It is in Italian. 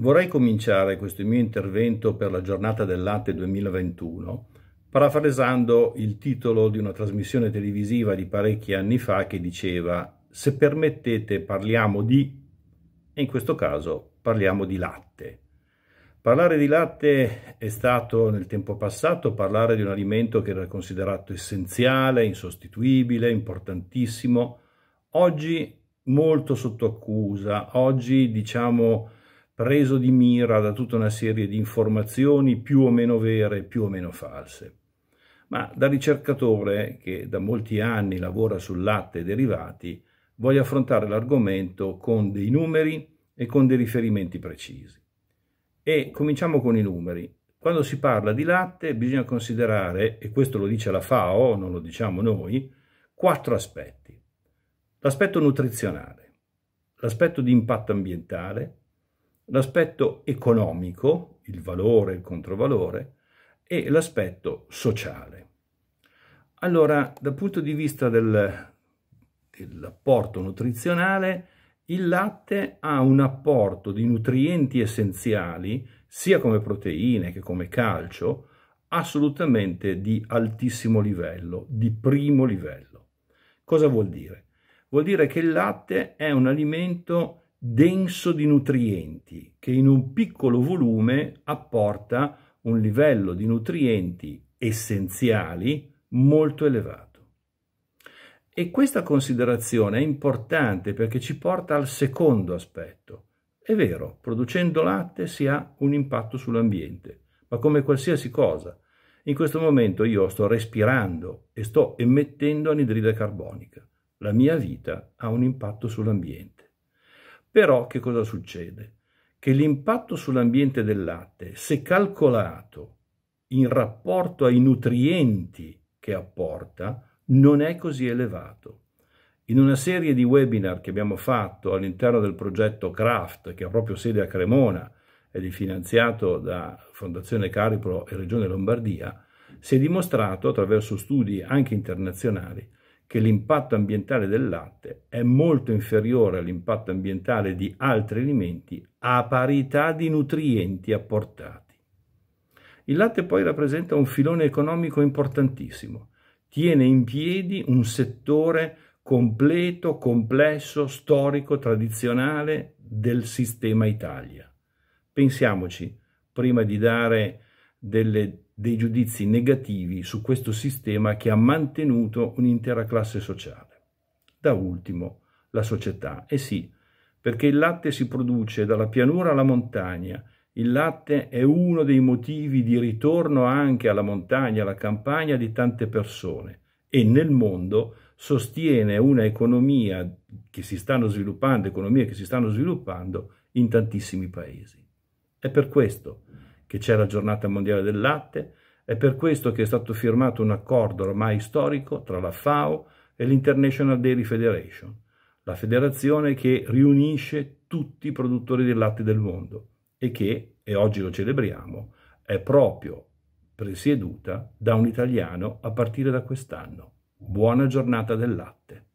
Vorrei cominciare questo mio intervento per la giornata del latte 2021 parafrasando il titolo di una trasmissione televisiva di parecchi anni fa che diceva se permettete parliamo di e in questo caso parliamo di latte. Parlare di latte è stato nel tempo passato parlare di un alimento che era considerato essenziale, insostituibile, importantissimo, oggi molto sotto accusa, oggi diciamo preso di mira da tutta una serie di informazioni più o meno vere, più o meno false. Ma da ricercatore che da molti anni lavora sul latte e derivati, voglio affrontare l'argomento con dei numeri e con dei riferimenti precisi. E cominciamo con i numeri. Quando si parla di latte bisogna considerare, e questo lo dice la FAO, non lo diciamo noi, quattro aspetti. L'aspetto nutrizionale, l'aspetto di impatto ambientale, l'aspetto economico, il valore, il controvalore, e l'aspetto sociale. Allora, dal punto di vista del, dell'apporto nutrizionale, il latte ha un apporto di nutrienti essenziali, sia come proteine che come calcio, assolutamente di altissimo livello, di primo livello. Cosa vuol dire? Vuol dire che il latte è un alimento denso di nutrienti che in un piccolo volume apporta un livello di nutrienti essenziali molto elevato. E questa considerazione è importante perché ci porta al secondo aspetto. È vero, producendo latte si ha un impatto sull'ambiente, ma come qualsiasi cosa. In questo momento io sto respirando e sto emettendo anidride carbonica. La mia vita ha un impatto sull'ambiente. Però che cosa succede? Che l'impatto sull'ambiente del latte, se calcolato in rapporto ai nutrienti che apporta, non è così elevato. In una serie di webinar che abbiamo fatto all'interno del progetto Craft, che ha proprio sede a Cremona ed è finanziato da Fondazione Caripro e Regione Lombardia, si è dimostrato attraverso studi anche internazionali che l'impatto ambientale del latte è molto inferiore all'impatto ambientale di altri alimenti a parità di nutrienti apportati. Il latte poi rappresenta un filone economico importantissimo, tiene in piedi un settore completo, complesso, storico, tradizionale del sistema Italia. Pensiamoci, prima di dare delle, dei giudizi negativi su questo sistema che ha mantenuto un'intera classe sociale. Da ultimo, la società. E eh sì, perché il latte si produce dalla pianura alla montagna, il latte è uno dei motivi di ritorno anche alla montagna, alla campagna di tante persone e nel mondo sostiene un'economia che si stanno sviluppando, economie che si stanno sviluppando in tantissimi paesi. È per questo che c'è la giornata mondiale del latte, è per questo che è stato firmato un accordo ormai storico tra la FAO e l'International Dairy Federation, la federazione che riunisce tutti i produttori del latte del mondo e che, e oggi lo celebriamo, è proprio presieduta da un italiano a partire da quest'anno. Buona giornata del latte.